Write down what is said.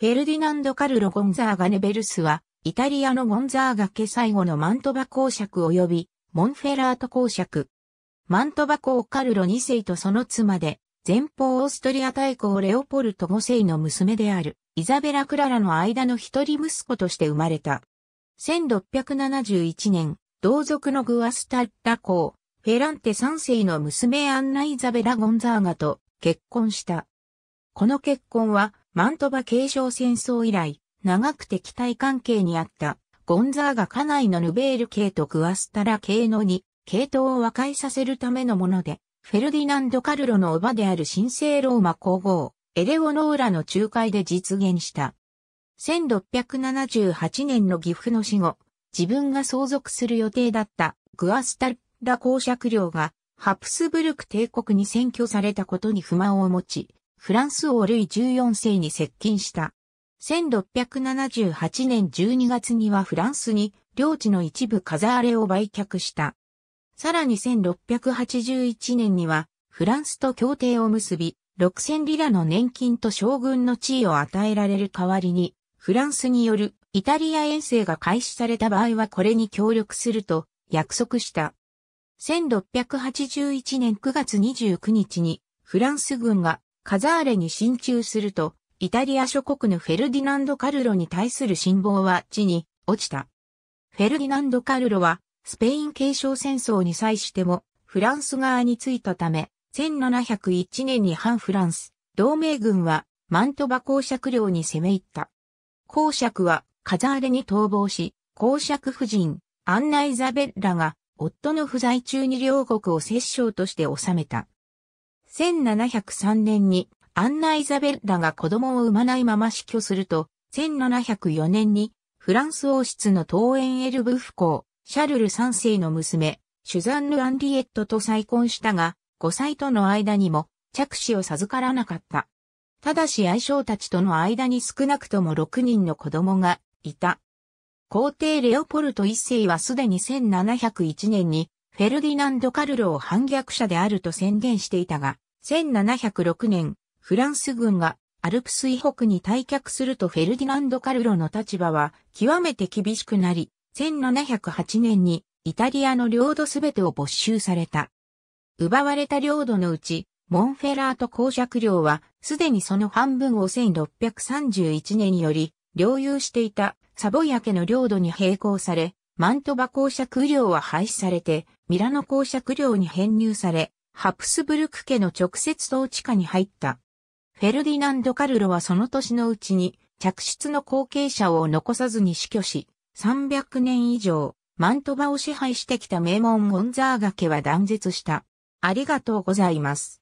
フェルディナンド・カルロ・ゴンザーガ・ネベルスは、イタリアのゴンザーガ家最後のマントバ公爵及び、モンフェラート公爵。マントバ公カルロ2世とその妻で、前方オーストリア大公レオポルト5世の娘である、イザベラ・クララの間の一人息子として生まれた。1671年、同族のグアスタッラ公、フェランテ3世の娘アンナ・イザベラ・ゴンザーガと結婚した。この結婚は、マントバ継承戦争以来、長く敵対関係にあったゴンザーガ家内のヌベール系とグアスタラ系の2、系統を和解させるためのもので、フェルディナンド・カルロの叔母である神聖ローマ皇后、エレオノーラの仲介で実現した。1678年の岐阜の死後、自分が相続する予定だったグアスタラ公爵領がハプスブルク帝国に占拠されたことに不満を持ち、フランス王ルイ14世に接近した。1678年12月にはフランスに領地の一部カザーレを売却した。さらに1681年にはフランスと協定を結び、6000リラの年金と将軍の地位を与えられる代わりに、フランスによるイタリア遠征が開始された場合はこれに協力すると約束した。1681年9月29日にフランス軍がカザーレに進駐すると、イタリア諸国のフェルディナンド・カルロに対する信望は地に落ちた。フェルディナンド・カルロは、スペイン継承戦争に際しても、フランス側についたため、1701年に反フランス、同盟軍は、マントバ公爵領に攻め入った。公爵は、カザーレに逃亡し、公爵夫人、アンナ・イザベッラが、夫の不在中に両国を摂政として治めた。1703年にアンナ・イザベッラが子供を産まないまま死去すると、1704年にフランス王室の桃園エルブフ公、シャルル3世の娘、シュザンヌ・アンリエットと再婚したが、5歳との間にも着手を授からなかった。ただし愛称たちとの間に少なくとも6人の子供がいた。皇帝レオポルト1世はすでに1701年にフェルディナンド・カルロを反逆者であると宣言していたが、1706年、フランス軍がアルプス以北に退却するとフェルディナンド・カルロの立場は極めて厳しくなり、1708年にイタリアの領土すべてを没収された。奪われた領土のうち、モンフェラート公爵領はすでにその半分を1631年により領有していたサボヤ家の領土に並行され、マントバ公爵領は廃止されて、ミラノ公爵領に編入され、ハプスブルク家の直接統治下に入った。フェルディナンド・カルロはその年のうちに、嫡出の後継者を残さずに死去し、300年以上、マントバを支配してきた名門ゴンザーガ家は断絶した。ありがとうございます。